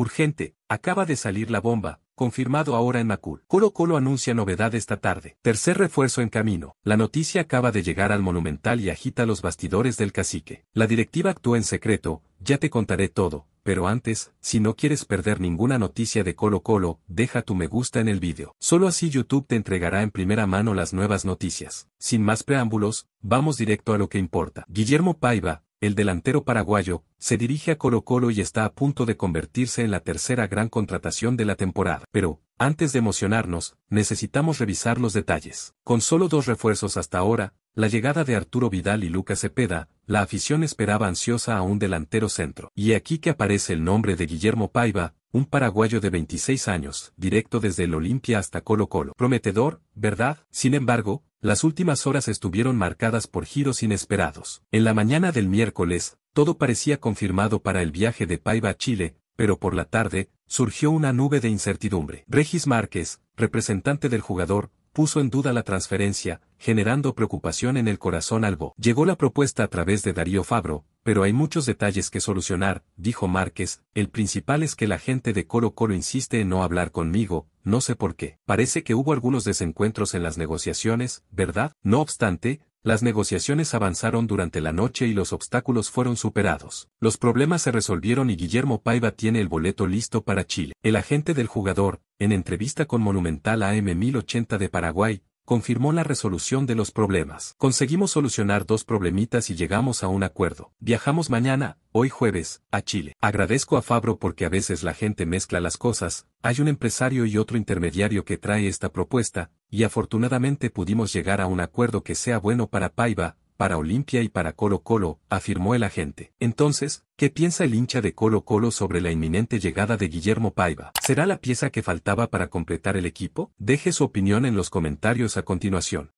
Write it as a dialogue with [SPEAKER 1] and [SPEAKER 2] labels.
[SPEAKER 1] Urgente, acaba de salir la bomba, confirmado ahora en Macul. Colo Colo anuncia novedad esta tarde. Tercer refuerzo en camino. La noticia acaba de llegar al Monumental y agita los bastidores del cacique. La directiva actúa en secreto, ya te contaré todo, pero antes, si no quieres perder ninguna noticia de Colo Colo, deja tu me gusta en el vídeo. Solo así YouTube te entregará en primera mano las nuevas noticias. Sin más preámbulos, vamos directo a lo que importa. Guillermo Paiva, el delantero paraguayo, se dirige a Colo Colo y está a punto de convertirse en la tercera gran contratación de la temporada. Pero, antes de emocionarnos, necesitamos revisar los detalles. Con solo dos refuerzos hasta ahora, la llegada de Arturo Vidal y Lucas Cepeda, la afición esperaba ansiosa a un delantero centro. Y aquí que aparece el nombre de Guillermo Paiva, un paraguayo de 26 años, directo desde el Olimpia hasta Colo Colo. Prometedor, ¿verdad? Sin embargo, las últimas horas estuvieron marcadas por giros inesperados. En la mañana del miércoles, todo parecía confirmado para el viaje de Paiva a Chile, pero por la tarde, surgió una nube de incertidumbre. Regis Márquez, representante del jugador, puso en duda la transferencia, generando preocupación en el corazón albo. Llegó la propuesta a través de Darío Fabro, pero hay muchos detalles que solucionar, dijo Márquez, el principal es que la gente de Coro Coro insiste en no hablar conmigo, no sé por qué. Parece que hubo algunos desencuentros en las negociaciones, ¿verdad? No obstante, las negociaciones avanzaron durante la noche y los obstáculos fueron superados. Los problemas se resolvieron y Guillermo Paiva tiene el boleto listo para Chile. El agente del jugador, en entrevista con Monumental AM 1080 de Paraguay, confirmó la resolución de los problemas. Conseguimos solucionar dos problemitas y llegamos a un acuerdo. Viajamos mañana, hoy jueves, a Chile. Agradezco a Fabro porque a veces la gente mezcla las cosas, hay un empresario y otro intermediario que trae esta propuesta, y afortunadamente pudimos llegar a un acuerdo que sea bueno para Paiva, para Olimpia y para Colo Colo, afirmó el agente. Entonces, ¿qué piensa el hincha de Colo Colo sobre la inminente llegada de Guillermo Paiva? ¿Será la pieza que faltaba para completar el equipo? Deje su opinión en los comentarios a continuación.